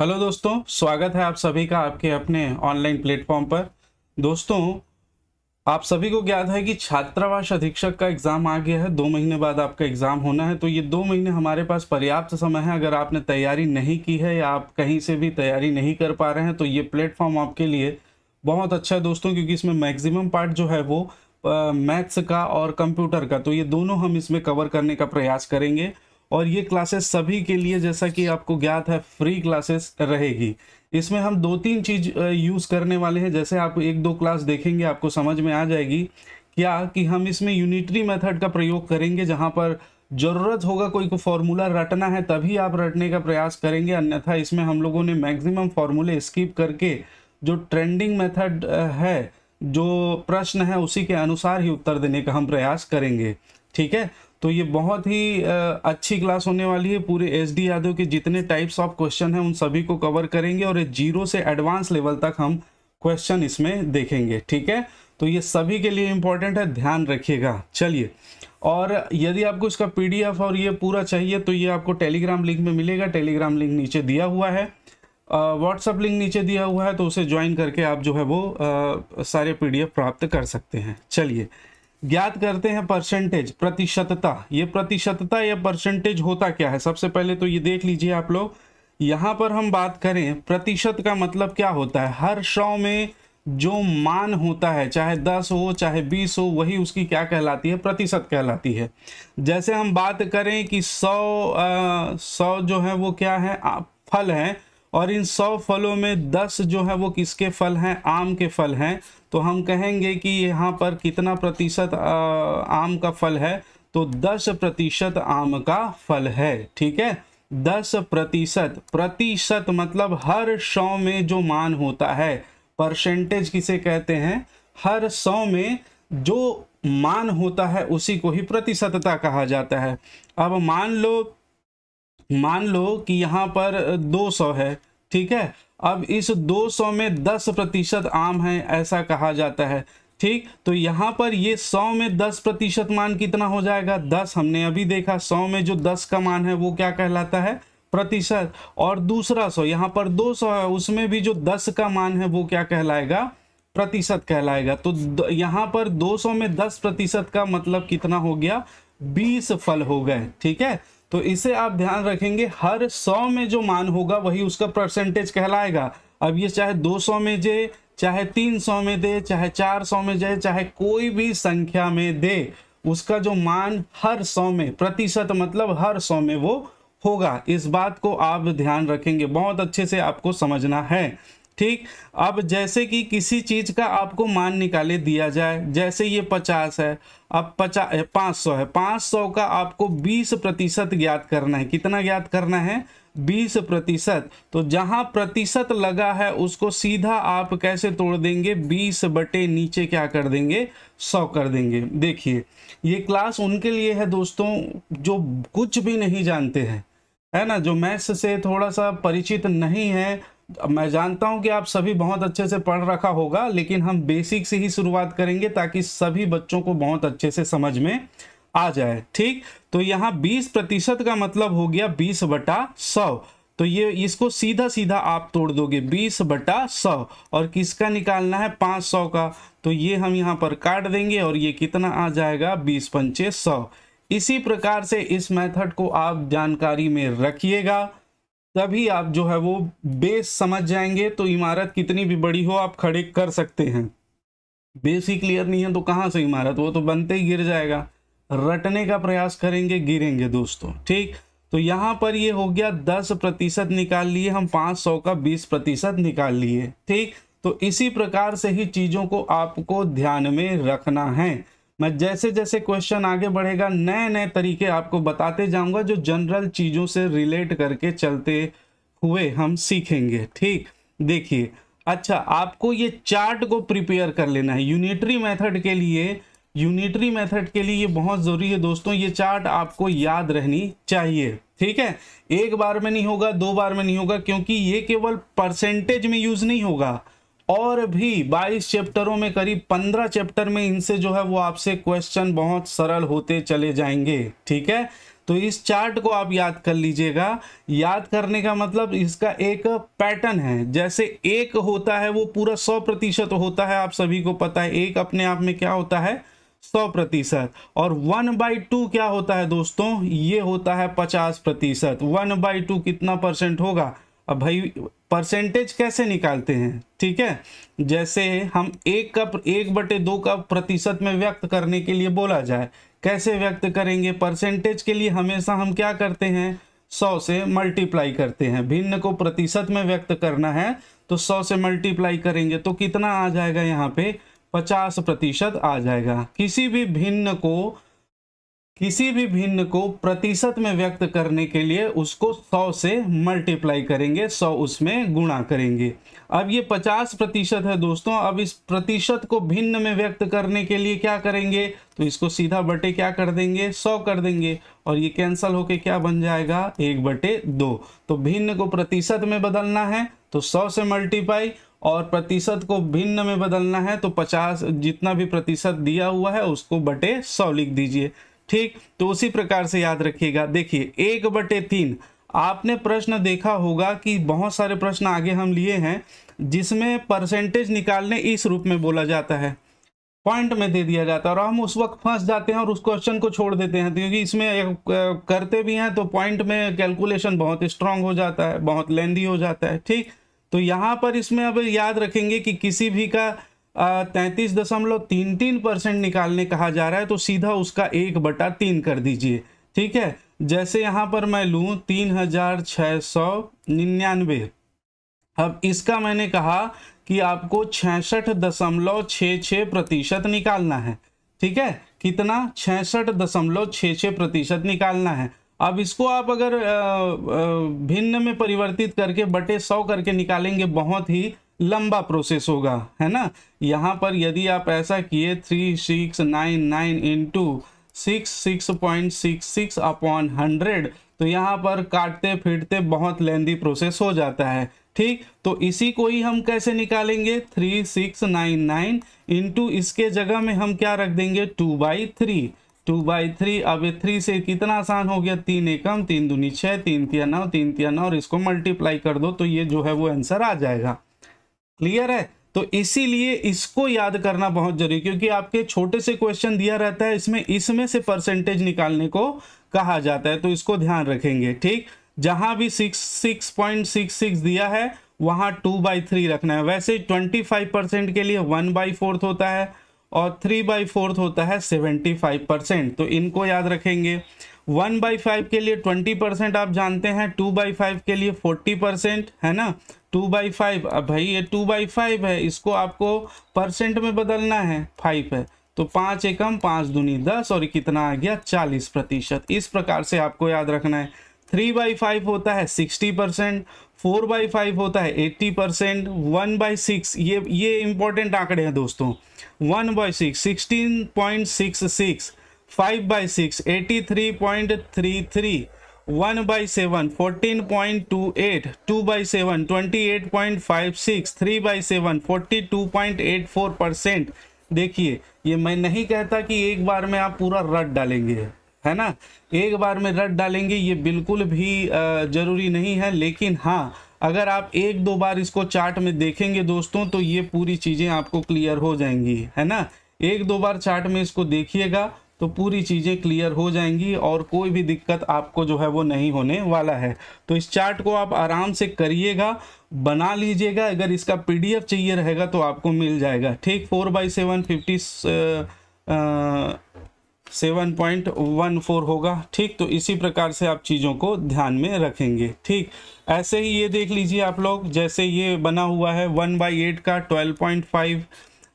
hello दोस्तों स्वागत है आप सभी का आपके अपने ऑनलाइन प्लेटफॉर्म पर दोस्तों आप सभी को ज्ञात है कि छात्रावास अधीक्षक का एग्ज़ाम आ गया है दो महीने बाद आपका एग्ज़ाम होना है तो ये दो महीने हमारे पास पर्याप्त समय है अगर आपने तैयारी नहीं की है या आप कहीं से भी तैयारी नहीं कर पा रहे हैं तो ये प्लेटफॉर्म आपके लिए बहुत अच्छा है दोस्तों क्योंकि इसमें मैक्सिमम पार्ट जो है वो मैथ्स का और कंप्यूटर का तो ये दोनों हम इसमें कवर करने का प्रयास करेंगे और ये क्लासेस सभी के लिए जैसा कि आपको ज्ञात है फ्री क्लासेस रहेगी इसमें हम दो तीन चीज यूज करने वाले हैं जैसे आप एक दो क्लास देखेंगे आपको समझ में आ जाएगी क्या कि हम इसमें यूनिटरी मेथड का प्रयोग करेंगे जहां पर ज़रूरत होगा कोई को फॉर्मूला रटना है तभी आप रटने का प्रयास करेंगे अन्यथा इसमें हम लोगों ने मैक्सिमम फार्मूले स्किप करके जो ट्रेंडिंग मेथड है जो प्रश्न है उसी के अनुसार ही उत्तर देने का हम प्रयास करेंगे ठीक है तो ये बहुत ही अच्छी क्लास होने वाली है पूरे एस डी यादव के जितने टाइप्स ऑफ क्वेश्चन हैं उन सभी को कवर करेंगे और जीरो से एडवांस लेवल तक हम क्वेश्चन इसमें देखेंगे ठीक है तो ये सभी के लिए इम्पोर्टेंट है ध्यान रखिएगा चलिए और यदि आपको इसका पी और ये पूरा चाहिए तो ये आपको टेलीग्राम लिंक में मिलेगा टेलीग्राम लिंक नीचे दिया हुआ है व्हाट्सअप लिंक नीचे दिया हुआ है तो उसे ज्वाइन करके आप जो है वो आ, सारे पी प्राप्त कर सकते हैं चलिए ज्ञात करते हैं परसेंटेज प्रतिशतता ये प्रतिशतता या परसेंटेज होता क्या है सबसे पहले तो ये देख लीजिए आप लोग यहाँ पर हम बात करें प्रतिशत का मतलब क्या होता है हर सौ में जो मान होता है चाहे दस हो चाहे बीस हो वही उसकी क्या कहलाती है प्रतिशत कहलाती है जैसे हम बात करें कि सौ सौ जो है वो क्या है फल हैं और इन सौ फलों में दस जो है वो किसके फल हैं आम के फल हैं तो हम कहेंगे कि यहाँ पर कितना प्रतिशत आम का फल है तो दस प्रतिशत आम का फल है ठीक है दस प्रतिशत प्रतिशत मतलब हर सौ में जो मान होता है परसेंटेज किसे कहते हैं हर सौ में जो मान होता है उसी को ही प्रतिशतता कहा जाता है अब मान लो मान लो कि यहाँ पर 200 है ठीक है अब इस 200 में 10 प्रतिशत आम है ऐसा कहा जाता है ठीक तो यहाँ पर ये 100 में 10 प्रतिशत मान कितना हो जाएगा 10 हमने अभी देखा 100 में जो 10 का मान है वो क्या कहलाता है प्रतिशत और दूसरा 100 यहाँ पर 200 है उसमें भी जो 10 का मान है वो क्या कहलाएगा प्रतिशत कहलाएगा तो यहाँ पर 200 में 10 प्रतिशत का मतलब कितना हो गया 20 फल हो गए ठीक है तो इसे आप ध्यान रखेंगे हर सौ में जो मान होगा वही उसका परसेंटेज कहलाएगा अब ये चाहे 200 में दे चाहे 300 में दे चाहे 400 में जाए चाहे कोई भी संख्या में दे उसका जो मान हर सौ में प्रतिशत मतलब हर सौ में वो होगा इस बात को आप ध्यान रखेंगे बहुत अच्छे से आपको समझना है ठीक अब जैसे कि किसी चीज़ का आपको मान निकाले दिया जाए जैसे ये पचास है अब पचास पाँच सौ है पाँच सौ का आपको बीस प्रतिशत ज्ञात करना है कितना ज्ञात करना है बीस प्रतिशत तो जहाँ प्रतिशत लगा है उसको सीधा आप कैसे तोड़ देंगे बीस बटे नीचे क्या कर देंगे सौ कर देंगे देखिए ये क्लास उनके लिए है दोस्तों जो कुछ भी नहीं जानते हैं है ना जो मैथ्स से थोड़ा सा परिचित नहीं है मैं जानता हूं कि आप सभी बहुत अच्छे से पढ़ रखा होगा लेकिन हम बेसिक से ही शुरुआत करेंगे ताकि सभी बच्चों को बहुत अच्छे से समझ में आ जाए ठीक तो यहाँ बीस प्रतिशत का मतलब हो गया बीस बटा सौ तो ये इसको सीधा सीधा आप तोड़ दोगे बीस बटा सौ और किसका निकालना है पाँच सौ का तो ये हम यहाँ पर काट देंगे और ये कितना आ जाएगा बीस पंचे सौ इसी प्रकार से इस मेथड को आप जानकारी में रखिएगा तभी आप जो है वो बेस समझ जाएंगे तो इमारत कितनी भी बड़ी हो आप खड़े कर सकते हैं बेस ही क्लियर नहीं है तो कहाँ से इमारत वो तो बनते ही गिर जाएगा रटने का प्रयास करेंगे गिरेंगे दोस्तों ठीक तो यहाँ पर ये हो गया दस प्रतिशत निकाल लिए हम पाँच सौ का बीस प्रतिशत निकाल लिए ठीक तो इसी प्रकार से ही चीज़ों को आपको ध्यान में रखना है मैं जैसे जैसे क्वेश्चन आगे बढ़ेगा नए नए तरीके आपको बताते जाऊंगा जो जनरल चीज़ों से रिलेट करके चलते हुए हम सीखेंगे ठीक देखिए अच्छा आपको ये चार्ट को प्रिपेयर कर लेना है यूनिटरी मेथड के लिए यूनिटरी मेथड के लिए ये बहुत ज़रूरी है दोस्तों ये चार्ट आपको याद रहनी चाहिए ठीक है एक बार में नहीं होगा दो बार में नहीं होगा क्योंकि ये केवल परसेंटेज में यूज़ नहीं होगा और भी 22 चैप्टरों में करीब 15 चैप्टर में इनसे जो है वो आपसे क्वेश्चन बहुत सरल होते चले जाएंगे ठीक है तो इस चार्ट को आप याद कर लीजिएगा याद करने का मतलब इसका एक पैटर्न है जैसे एक होता है वो पूरा सौ प्रतिशत होता है आप सभी को पता है एक अपने आप में क्या होता है सौ प्रतिशत और वन बाई टू क्या होता है दोस्तों ये होता है पचास प्रतिशत वन बाई टू कितना परसेंट होगा अब भाई परसेंटेज कैसे निकालते हैं ठीक है जैसे हम एक का एक बटे दो का प्रतिशत में व्यक्त करने के लिए बोला जाए कैसे व्यक्त करेंगे परसेंटेज के लिए हमेशा हम क्या करते हैं सौ से मल्टीप्लाई करते हैं भिन्न को प्रतिशत में व्यक्त करना है तो सौ से मल्टीप्लाई करेंगे तो कितना आ जाएगा यहाँ पे पचास प्रतिशत आ जाएगा किसी भी भिन्न को किसी भी भिन्न को प्रतिशत में व्यक्त करने के लिए उसको 100 से मल्टीप्लाई करेंगे 100 उसमें गुणा करेंगे अब ये 50 प्रतिशत है दोस्तों अब इस प्रतिशत को भिन्न में व्यक्त करने के लिए क्या करेंगे तो इसको सीधा बटे क्या कर देंगे 100 कर देंगे और ये कैंसिल होके क्या बन जाएगा एक बटे दो तो भिन्न को प्रतिशत में बदलना है तो सौ से मल्टीप्लाई और प्रतिशत को भिन्न में बदलना है तो पचास जितना भी प्रतिशत दिया हुआ है उसको बटे सौ लिख दीजिए ठीक तो उसी प्रकार से याद रखिएगा देखिए एक बटे तीन आपने प्रश्न देखा होगा कि बहुत सारे प्रश्न आगे हम लिए हैं जिसमें परसेंटेज निकालने इस रूप में बोला जाता है पॉइंट में दे दिया जाता है और हम उस वक्त फंस जाते हैं और उस क्वेश्चन को छोड़ देते हैं क्योंकि इसमें करते भी हैं तो पॉइंट में कैलकुलेशन बहुत स्ट्रांग हो जाता है बहुत लेंदी हो जाता है ठीक तो यहाँ पर इसमें अब याद रखेंगे कि किसी भी का तैंतीस दशमलव तीन तीन परसेंट निकालने कहा जा रहा है तो सीधा उसका एक बटा तीन कर दीजिए ठीक है जैसे यहाँ पर मैं लूँ तीन हजार छः सौ निन्यानवे अब इसका मैंने कहा कि आपको छसठ दशमलव छः छः प्रतिशत निकालना है ठीक है कितना छसठ दशमलव छ छः प्रतिशत निकालना है अब इसको आप अगर भिन्न में परिवर्तित करके बटे सौ करके निकालेंगे बहुत ही लंबा प्रोसेस होगा है ना यहाँ पर यदि आप ऐसा किए three six nine nine into six six point six six upon hundred तो यहाँ पर काटते फिरते बहुत लेंदी प्रोसेस हो जाता है ठीक तो इसी को ही हम कैसे निकालेंगे three six nine nine into इसके जगह में हम क्या रख देंगे two by three two by three अब ये थ्री से कितना आसान हो गया तीन एकम तीन दूनी छः तीन तिया नौ तीन तिया नौ और इसको मल्टीप्लाई कर दो तो ये जो है वो आंसर आ जाएगा क्लियर है तो इसीलिए इसको याद करना बहुत जरूरी क्योंकि आपके छोटे से क्वेश्चन दिया रहता है इसमें इसमें से परसेंटेज निकालने को कहा जाता है तो इसको ध्यान रखेंगे ठीक जहां भी six six point six six दिया है वहां टू बाई थ्री रखना है वैसे ट्वेंटी फाइव परसेंट के लिए वन बाई फोर्थ होता है और थ्री बाई फोर्थ होता है सेवेंटी फाइव परसेंट तो इनको याद रखेंगे वन बाई फाइव के लिए ट्वेंटी परसेंट आप जानते हैं टू बाई फाइव के लिए फोर्टी परसेंट है ना टू बाई फाइव अब भाई ये टू बाई फाइव है इसको आपको परसेंट में बदलना है फाइव है तो पाँच एकम पाँच दूनी दस और कितना आ गया चालीस प्रतिशत इस प्रकार से आपको याद रखना है थ्री बाई फाइव होता है sixty percent four by five होता है eighty percent one by six ये ये इंपॉर्टेंट आंकड़े हैं दोस्तों one by six sixteen point six six five by six eighty three point three three one by seven fourteen point two eight two by seven twenty eight point five six three by seven forty two point eight four percent देखिए ये मैं नहीं कहता कि एक बार में आप पूरा रट डालेंगे है ना एक बार में रट डालेंगे ये बिल्कुल भी ज़रूरी नहीं है लेकिन हाँ अगर आप एक दो बार इसको चार्ट में देखेंगे दोस्तों तो ये पूरी चीज़ें आपको क्लियर हो जाएंगी है ना एक दो बार चार्ट में इसको देखिएगा तो पूरी चीज़ें क्लियर हो जाएंगी और कोई भी दिक्कत आपको जो है वो नहीं होने वाला है तो इस चार्ट को आप आराम से करिएगा बना लीजिएगा अगर इसका पीडीएफ चाहिए रहेगा तो आपको मिल जाएगा ठीक four by seven fifty seven point one four होगा ठीक तो इसी प्रकार से आप चीज़ों को ध्यान में रखेंगे ठीक ऐसे ही ये देख लीजिए आप लोग जैसे ये बना हुआ है वन बाई एट का twelve point five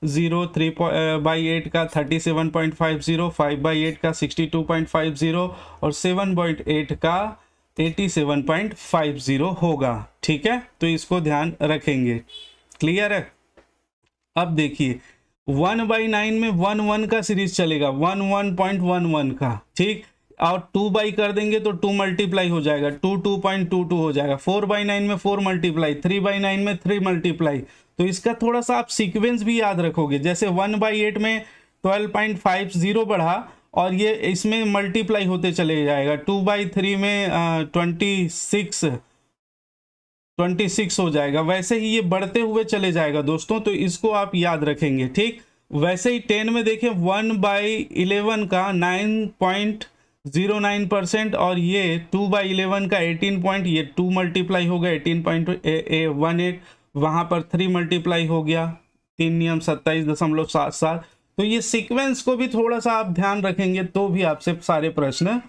zero three by eight का thirty seven point five zero five by eight का sixty two point five zero और सेवन पॉइंट एट का eighty seven point five zero होगा ठीक है तो इसको ध्यान रखेंगे क्लियर है अब देखिए वन बाई नाइन में वन वन का सीरीज चलेगा one one point one one का ठीक और टू बाई कर देंगे तो टू मल्टीप्लाई हो जाएगा two two point two two हो जाएगा फोर बाई नाइन में four multiply three by nine में थ्री मल्टीप्लाई तो इसका थोड़ा सा आप सीक्वेंस भी याद रखोगे जैसे वन बाई एट में ट्वेल्व पॉइंट फाइव जीरो बढ़ा और ये इसमें मल्टीप्लाई होते चले जाएगा टू बाई थ्री में ट्वेंटी सिक्स ट्वेंटी सिक्स हो जाएगा वैसे ही ये बढ़ते हुए चले जाएगा दोस्तों तो इसको आप याद रखेंगे ठीक वैसे ही टेन में देखें वन बाई इलेवन का nine point zero nine percent और ये टू बाई इलेवन का एटीन पॉइंट ये टू मल्टीप्लाई हो गया एटीन पॉइंट वन एट वहाँ पर थ्री मल्टीप्लाई हो गया तीन नियम सत्ताईस दशमलव सात सात तो ये सीक्वेंस को भी थोड़ा सा आप ध्यान रखेंगे तो भी आपसे सारे प्रश्न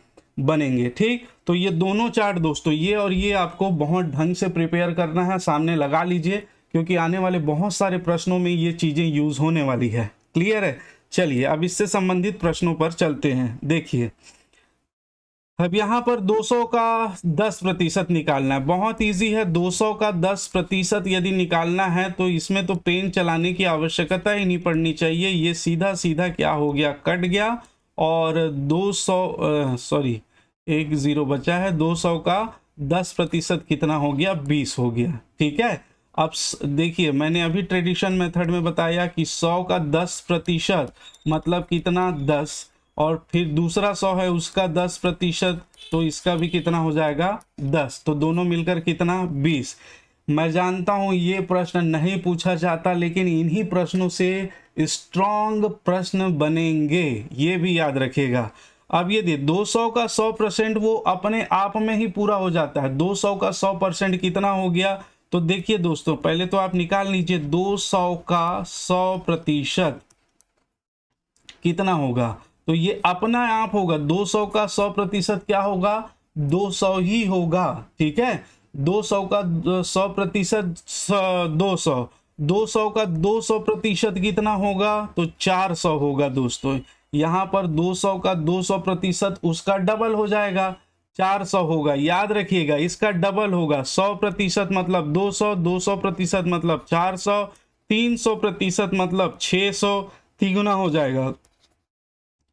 बनेंगे ठीक तो ये दोनों चार्ट दोस्तों ये और ये आपको बहुत ढंग से प्रिपेयर करना है सामने लगा लीजिए क्योंकि आने वाले बहुत सारे प्रश्नों में ये चीज़ें यूज होने वाली है क्लियर है चलिए अब इससे संबंधित प्रश्नों पर चलते हैं देखिए अब यहाँ पर 200 का 10 प्रतिशत निकालना है बहुत इजी है 200 का 10 प्रतिशत यदि निकालना है तो इसमें तो पेन चलाने की आवश्यकता ही नहीं पड़नी चाहिए ये सीधा सीधा क्या हो गया कट गया और 200 सॉरी एक ज़ीरो बचा है 200 का 10 प्रतिशत कितना हो गया 20 हो गया ठीक है अब देखिए मैंने अभी ट्रेडिशन मेथड में बताया कि सौ का दस प्रतिशत मतलब कितना दस और फिर दूसरा सौ है उसका दस प्रतिशत तो इसका भी कितना हो जाएगा दस तो दोनों मिलकर कितना बीस मैं जानता हूं ये प्रश्न नहीं पूछा जाता लेकिन इन्हीं प्रश्नों से स्ट्रांग प्रश्न बनेंगे ये भी याद रखिएगा अब ये दो सौ का सौ परसेंट वो अपने आप में ही पूरा हो जाता है दो सौ का सौ परसेंट कितना हो गया तो देखिए दोस्तों पहले तो आप निकाल लीजिए दो सौ का सौ प्रतिशत कितना होगा तो ये अपना आप होगा 200 का 100 प्रतिशत क्या होगा 200 ही होगा ठीक है 200 का 100 प्रतिशत दो सौ दो सौ का दो सौ प्रतिशत कितना होगा तो चार सौ होगा दोस्तों यहाँ पर दो सौ का दो सौ प्रतिशत उसका डबल हो जाएगा चार सौ होगा याद रखिएगा इसका डबल होगा सौ प्रतिशत मतलब दो सौ दो सौ प्रतिशत मतलब चार सौ तीन सौ प्रतिशत मतलब 600 सौ तिगुना हो जाएगा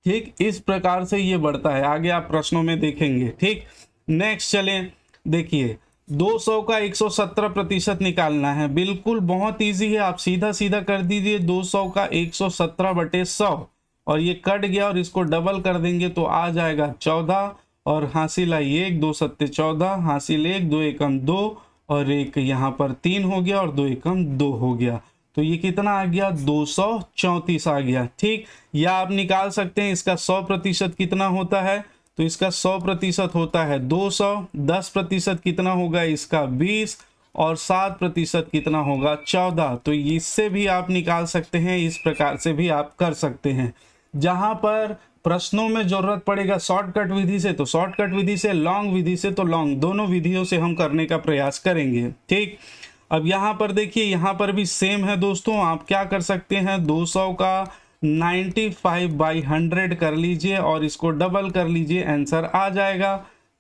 ठीक इस प्रकार से ये बढ़ता है आगे आप प्रश्नों में देखेंगे ठीक नेक्स्ट चलें देखिए 200 का 117 प्रतिशत निकालना है बिल्कुल बहुत इजी है आप सीधा सीधा कर दीजिए 200 का 117 बटे सौ और ये कट गया और इसको डबल कर देंगे तो आ जाएगा चौदह और हासिल आई एक दो सत्ते चौदह हासिल एक दो एकम दो और एक यहाँ पर तीन हो गया और दो एकम दो हो गया तो ये कितना आ गया दो आ गया ठीक या आप निकाल सकते हैं इसका सौ प्रतिशत कितना होता है तो इसका सौ प्रतिशत होता है दो सौ दस प्रतिशत कितना होगा इसका बीस और सात प्रतिशत कितना होगा चौदह तो इससे भी आप निकाल सकते हैं इस प्रकार से भी आप कर सकते हैं जहां पर प्रश्नों में जरूरत पड़ेगा शॉर्टकट विधि से तो शॉर्टकट विधि से लॉन्ग विधि से तो लॉन्ग दोनों विधियों से हम करने का प्रयास करेंगे ठीक अब यहाँ पर देखिए यहाँ पर भी सेम है दोस्तों आप क्या कर सकते हैं 200 का 95 फाइव बाई हंड्रेड कर लीजिए और इसको डबल कर लीजिए आंसर आ जाएगा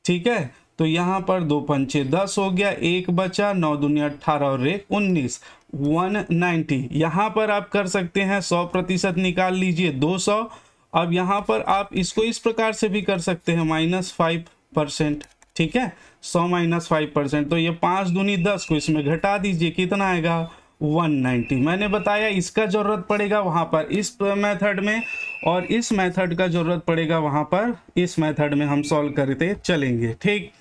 ठीक है तो यहाँ पर दो पंचे दस हो गया एक बचा नौ दुनिया अट्ठारह और एक उन्नीस वन नाइन्टी यहाँ पर आप कर सकते हैं सौ प्रतिशत निकाल लीजिए दो सौ अब यहाँ पर आप इसको इस प्रकार से भी कर सकते हैं माइनस फाइव परसेंट ठीक है सौ माइनस फाइव परसेंट तो ये पाँच दूनी दस को इसमें घटा दीजिए कितना आएगा 190 मैंने बताया इसका ज़रूरत पड़ेगा वहाँ पर इस मेथड में और इस मेथड का ज़रूरत पड़ेगा वहाँ पर इस मेथड में हम सॉल्व करते चलेंगे ठीक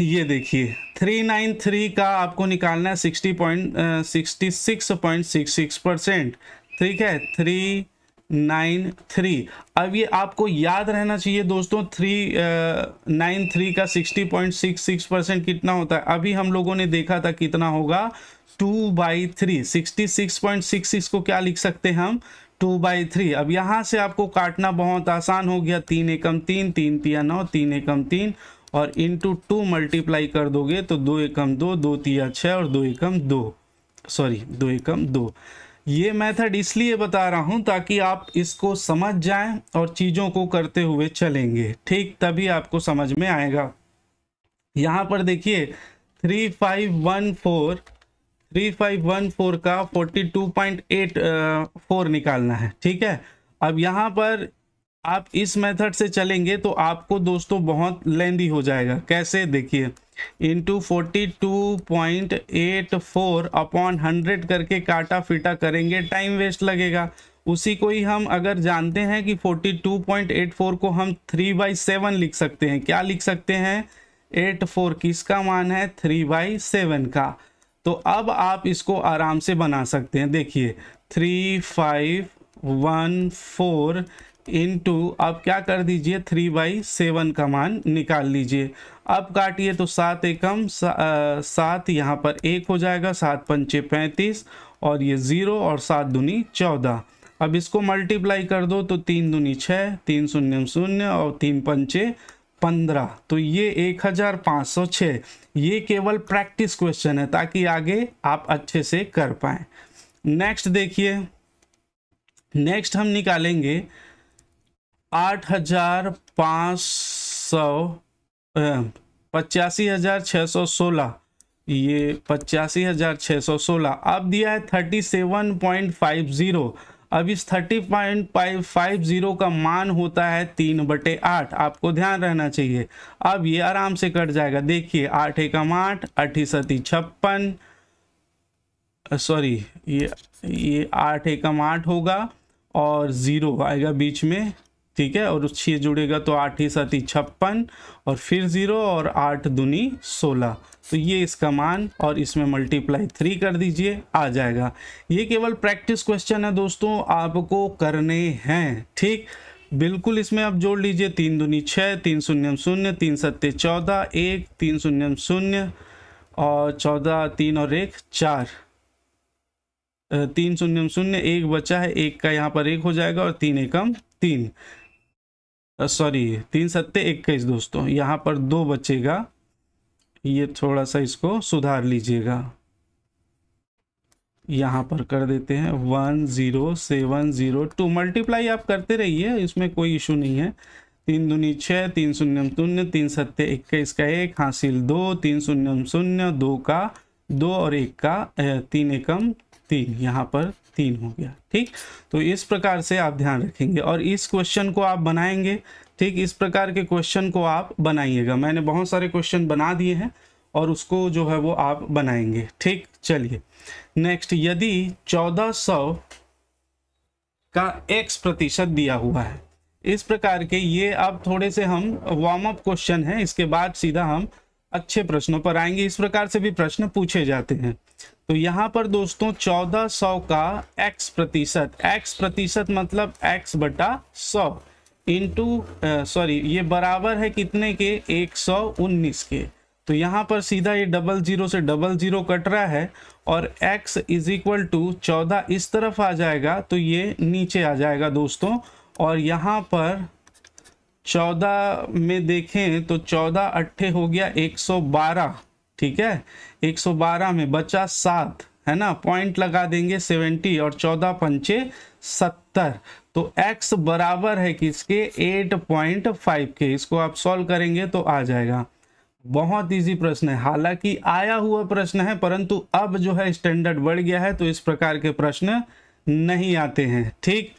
ये देखिए 393 का आपको निकालना है sixty point sixty six point six six percent ठीक है थ्री नाइन थ्री अब ये आपको याद रहना चाहिए दोस्तों थ्री नाइन थ्री का sixty point six six percent कितना होता है अभी हम लोगों ने देखा था कितना होगा two by three sixty six point six six को क्या लिख सकते हैं हम टू बाई थ्री अब यहाँ से आपको काटना बहुत आसान हो गया तीन एकम तीन तीन तिया नौ तीन एकम तीन और इंटू टू मल्टीप्लाई कर दोगे तो दो एकम दो दो तिया छः और दो एकम दो सॉरी दो एकम दो ये मेथड इसलिए बता रहा हूँ ताकि आप इसको समझ जाएं और चीज़ों को करते हुए चलेंगे ठीक तभी आपको समझ में आएगा यहाँ पर देखिए three five one four three five one four का forty two point eight four निकालना है ठीक है अब यहाँ पर आप इस मेथड से चलेंगे तो आपको दोस्तों बहुत लेंदी हो जाएगा कैसे देखिए into forty two point eight four upon hundred करके काटा फिटा करेंगे टाइम वेस्ट लगेगा उसी को ही हम अगर जानते हैं कि forty two point eight four को हम थ्री बाई सेवन लिख सकते हैं क्या लिख सकते हैं एट फोर किसका मान है थ्री बाई सेवन का तो अब आप इसको आराम से बना सकते हैं देखिए three five one four into आप क्या कर दीजिए थ्री बाई सेवन का मान निकाल लीजिए अब काटिए तो सात एकम सात यहाँ पर एक हो जाएगा सात पंचे पैंतीस और ये ज़ीरो और सात दुनी चौदह अब इसको मल्टीप्लाई कर दो तो तीन दुनी छः तीन शून्य शून्य और तीन पंचे पंद्रह तो ये एक हज़ार पाँच सौ छः ये केवल प्रैक्टिस क्वेश्चन है ताकि आगे आप अच्छे से कर पाएँ नेक्स्ट देखिए नेक्स्ट हम निकालेंगे आठ हजार पाँच सौ पचासी हजार छः सौ सोलह ये पचासी हजार छः सौ सोलह अब दिया है thirty seven point five zero अब इस thirty point five five zero का मान होता है तीन बटे आठ आपको ध्यान रहना चाहिए अब ये आराम से कट जाएगा देखिए आठ एकम आठ अठी सती छप्पन सॉरी ये ये आठ एकम आठ होगा और ज़ीरो आएगा बीच में ठीक है और उस छः जुड़ेगा तो आठ ही साथ ही छप्पन और फिर ज़ीरो और आठ दुनी सोलह तो ये इसका मान और इसमें मल्टीप्लाई थ्री कर दीजिए आ जाएगा ये केवल प्रैक्टिस क्वेश्चन है दोस्तों आपको करने हैं ठीक बिल्कुल इसमें आप जोड़ लीजिए तीन दुनी छः तीन शून्य शून्य तीन सत्य चौदह एक तीन शून्य शून्य और चौदह तीन और एक चार तीन शून्य शून्य एक बचा है एक का यहाँ पर एक हो जाएगा और तीन एकम तीन सॉरी तीन सत्ते इक्कीस दोस्तों यहाँ पर दो बचेगा ये थोड़ा सा इसको सुधार लीजिएगा यहाँ पर कर देते हैं one zero seven zero two multiply आप करते रहिए इसमें कोई इशू नहीं है तीन दूनी छः तीन शून्य शून्य तीन सत्य इक्कीस का एक हासिल दो तीन शून्य शून्य दो का दो और एक का तीन एकम तीन यहाँ पर तीन हो गया ठीक तो इस प्रकार से आप ध्यान रखेंगे और इस क्वेश्चन को आप बनाएंगे ठीक इस प्रकार के क्वेश्चन को आप बनाइएगा मैंने बहुत सारे क्वेश्चन बना दिए हैं और उसको जो है वो आप बनाएंगे ठीक चलिए नेक्स्ट यदि चौदह सौ का एक्स प्रतिशत दिया हुआ है इस प्रकार के ये अब थोड़े से हम वार्म अप क्वेश्चन है इसके बाद सीधा हम अच्छे प्रश्नों पर आएंगे इस प्रकार से भी प्रश्न पूछे जाते हैं तो यहाँ पर दोस्तों 1400 का x प्रतिशत x प्रतिशत मतलब x बटा सौ इंटू सॉरी ये बराबर है कितने के 119 के तो यहाँ पर सीधा ये डबल जीरो से डबल जीरो कट रहा है और x इज इक्वल टू चौदह इस तरफ आ जाएगा तो ये नीचे आ जाएगा दोस्तों और यहाँ पर चौदह में देखें तो चौदह अट्ठे हो गया एक सौ बारह ठीक है 112 में बचा सात है ना पॉइंट लगा देंगे 70 और 14 पंचे 70 तो x बराबर है किसके 8.5 के इसको आप सॉल्व करेंगे तो आ जाएगा बहुत इजी प्रश्न है हालांकि आया हुआ प्रश्न है परंतु अब जो है स्टैंडर्ड बढ़ गया है तो इस प्रकार के प्रश्न नहीं आते हैं ठीक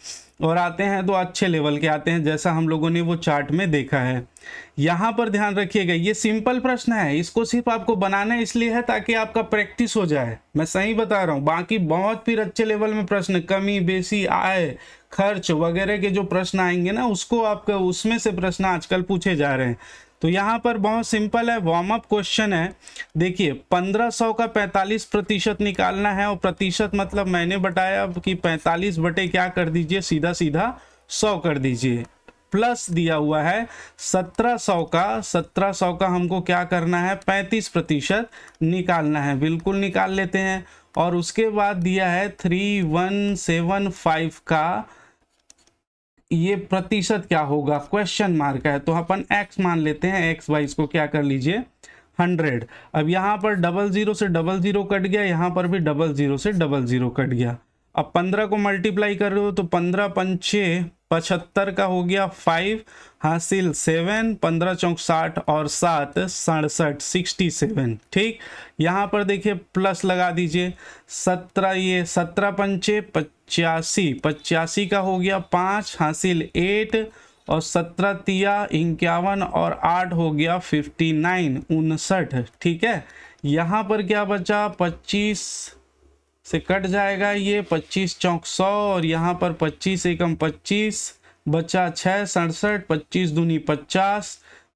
और आते हैं तो अच्छे लेवल के आते हैं जैसा हम लोगों ने वो चार्ट में देखा है यहाँ पर ध्यान रखिएगा ये सिंपल प्रश्न है इसको सिर्फ आपको बनाना इसलिए है ताकि आपका प्रैक्टिस हो जाए मैं सही बता रहा हूँ बाकी बहुत फिर अच्छे लेवल में प्रश्न कमी बेसी आय खर्च वगैरह के जो प्रश्न आएंगे ना उसको आपके उसमें से प्रश्न आजकल पूछे जा रहे हैं तो यहाँ पर बहुत सिंपल है वार्म अप क्वेश्चन है देखिए 1500 का 45 प्रतिशत निकालना है और प्रतिशत मतलब मैंने बताया कि 45 बटे क्या कर दीजिए सीधा सीधा 100 कर दीजिए प्लस दिया हुआ है 1700 का 1700 का हमको क्या करना है 35 प्रतिशत निकालना है बिल्कुल निकाल लेते हैं और उसके बाद दिया है 3175 का ये प्रतिशत क्या होगा क्वेश्चन मार्क है तो अपन एक्स मान लेते हैं एक्स वाई इसको क्या कर लीजिए हंड्रेड अब यहाँ पर डबल जीरो से डबल जीरो कट गया यहाँ पर भी डबल जीरो से डबल जीरो कट गया अब पंद्रह को मल्टीप्लाई कर रहे हो तो पंद्रह पंचे पचहत्तर का हो गया फाइव हासिल सेवन पंद्रह चौक साठ और सात सड़सठ सिक्सटी सेवन ठीक यहाँ पर देखिए प्लस लगा दीजिए सत्रह ये सत्रह पंचे पचासी पचासी का हो गया पाँच हासिल एट और सत्रह तिया इक्यावन और आठ हो गया फिफ्टी नाइन उनसठ ठीक है यहाँ पर क्या बचा पच्चीस से कट जाएगा ये पच्चीस चौक सौ और यहाँ पर पच्चीस एकम पच्चीस बचा छः सड़सठ पच्चीस दूनी पचास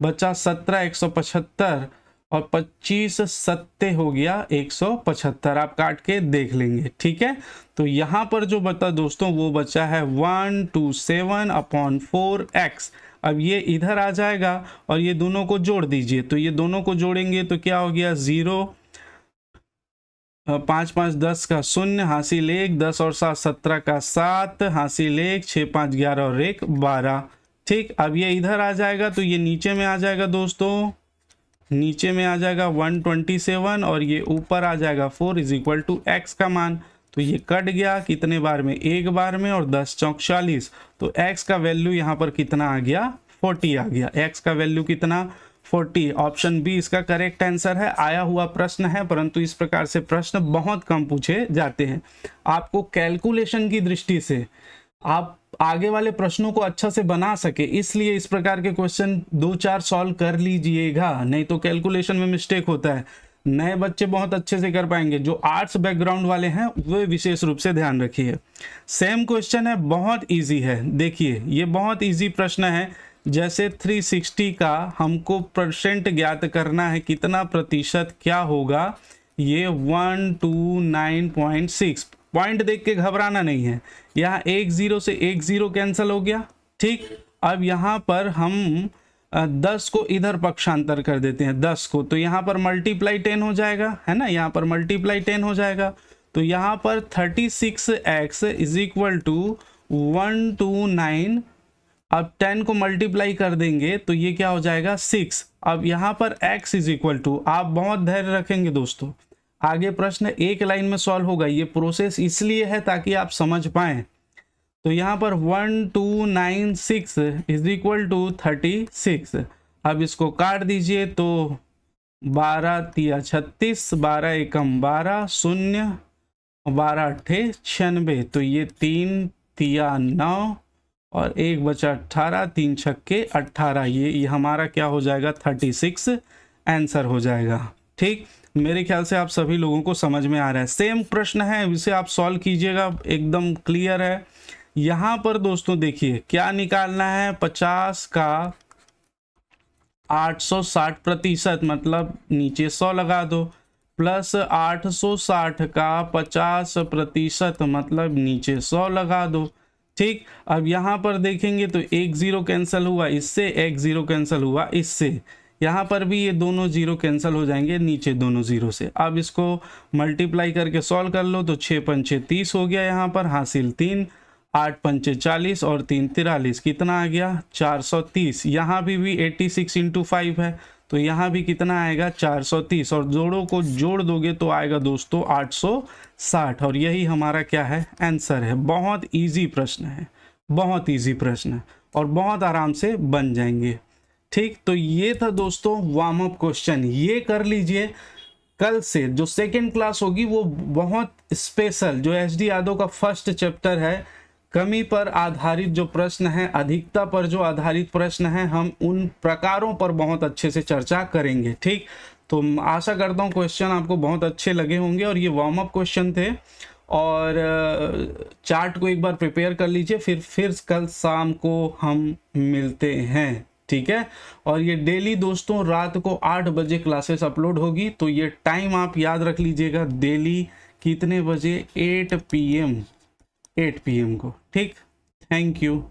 बचा सत्रह एक सौ पचहत्तर और पच्चीस सत्ते हो गया एक सौ पचहत्तर आप काट के देख लेंगे ठीक है तो यहाँ पर जो बता दोस्तों वो बचा है one two seven upon four x अब ये इधर आ जाएगा और ये दोनों को जोड़ दीजिए तो ये दोनों को जोड़ेंगे तो क्या हो गया ज़ीरो पाँच पाँच दस का शून्य हासिल एक दस और सात सत्रह का सात हासिल एक छः पाँच ग्यारह और एक बारह ठीक अब ये इधर आ जाएगा तो ये नीचे में आ जाएगा दोस्तों नीचे में आ जाएगा वन ट्वेंटी सेवन और ये ऊपर आ जाएगा four is equal to x का मान तो ये कट गया कितने बार में एक बार में और दस चौक चालीस तो एक्स का वैल्यू यहाँ पर कितना आ गया फोर्टी आ गया एक्स का वैल्यू कितना फोर्टी ऑप्शन बी इसका करेक्ट आंसर है आया हुआ प्रश्न है परंतु इस प्रकार से प्रश्न बहुत कम पूछे जाते हैं आपको कैलकुलेशन की दृष्टि से आप आगे वाले प्रश्नों को अच्छा से बना सके इसलिए इस प्रकार के क्वेश्चन दो चार सॉल्व कर लीजिएगा नहीं तो कैलकुलेशन में मिस्टेक होता है नए बच्चे बहुत अच्छे से कर पाएंगे जो आर्ट्स बैकग्राउंड वाले हैं वे विशेष रूप से ध्यान रखिए सेम क्वेश्चन है बहुत इजी है देखिए ये बहुत इजी प्रश्न है जैसे 360 का हमको परसेंट ज्ञात करना है कितना प्रतिशत क्या होगा ये one two nine point six point देख के घबराना नहीं है यहाँ एक ज़ीरो से एक ज़ीरो कैंसिल हो गया ठीक अब यहाँ पर हम दस को इधर पक्षांतर कर देते हैं दस को तो यहाँ पर मल्टीप्लाई टेन हो जाएगा है ना यहाँ पर मल्टीप्लाई टेन हो जाएगा तो यहाँ पर thirty six x is equal to one two nine अब टेन को मल्टीप्लाई कर देंगे तो ये क्या हो जाएगा सिक्स अब यहाँ पर एक्स इज इक्वल टू आप बहुत धैर्य रखेंगे दोस्तों आगे प्रश्न एक लाइन में सॉल्व होगा ये प्रोसेस इसलिए है ताकि आप समझ पाए तो यहाँ पर one two nine six is equal to thirty six अब इसको काट दीजिए तो बारह तिया छत्तीस बारह एकम बारह शून्य बारह अट्ठे छियानबे तो ये तीन तिया नौ और एक बचा अट्ठारह तीन छक्के अट्ठारह ये, ये हमारा क्या हो जाएगा थर्टी सिक्स आंसर हो जाएगा ठीक मेरे ख्याल से आप सभी लोगों को समझ में आ रहा है सेम प्रश्न है इसे आप सॉल्व कीजिएगा एकदम क्लियर है यहाँ पर दोस्तों देखिए क्या निकालना है पचास का 860 प्रतिशत मतलब नीचे 100 लगा दो प्लस 860 का 50 प्रतिशत मतलब नीचे 100 लगा दो ठीक अब यहाँ पर देखेंगे तो एक ज़ीरो कैंसिल हुआ इससे एक ज़ीरो कैंसिल हुआ इससे यहाँ पर भी ये दोनों जीरो कैंसिल हो जाएंगे नीचे दोनों जीरो से अब इसको मल्टीप्लाई करके सॉल्व कर लो तो छः पंचे तीस हो गया यहाँ पर हासिल तीन आठ पंचे चालीस और तीन तिरालीस कितना आ गया चार सौ तीस यहाँ भी भी एट्टी सिक्स इंटू फाइव है तो यहाँ भी कितना आएगा 430 और जोड़ों को जोड़ दोगे तो आएगा दोस्तों 860 और यही हमारा क्या है आंसर है बहुत इजी प्रश्न है बहुत इजी प्रश्न है और बहुत आराम से बन जाएंगे ठीक तो ये था दोस्तों वार्म अप क्वेश्चन ये कर लीजिए कल से जो सेकेंड क्लास होगी वो बहुत स्पेशल जो एस डी यादव का फर्स्ट चैप्टर है कमी पर आधारित जो प्रश्न है अधिकता पर जो आधारित प्रश्न है हम उन प्रकारों पर बहुत अच्छे से चर्चा करेंगे ठीक तो आशा करता हूँ क्वेश्चन आपको बहुत अच्छे लगे होंगे और ये वार्म अप क्वेश्चन थे और चार्ट को एक बार प्रिपेयर कर लीजिए फिर फिर कल शाम को हम मिलते हैं ठीक है और ये डेली दोस्तों रात को आठ बजे क्लासेस अपलोड होगी तो ये टाइम आप याद रख लीजिएगा डेली कितने बजे 8 पीएम 8 पी को ठीक थैंक यू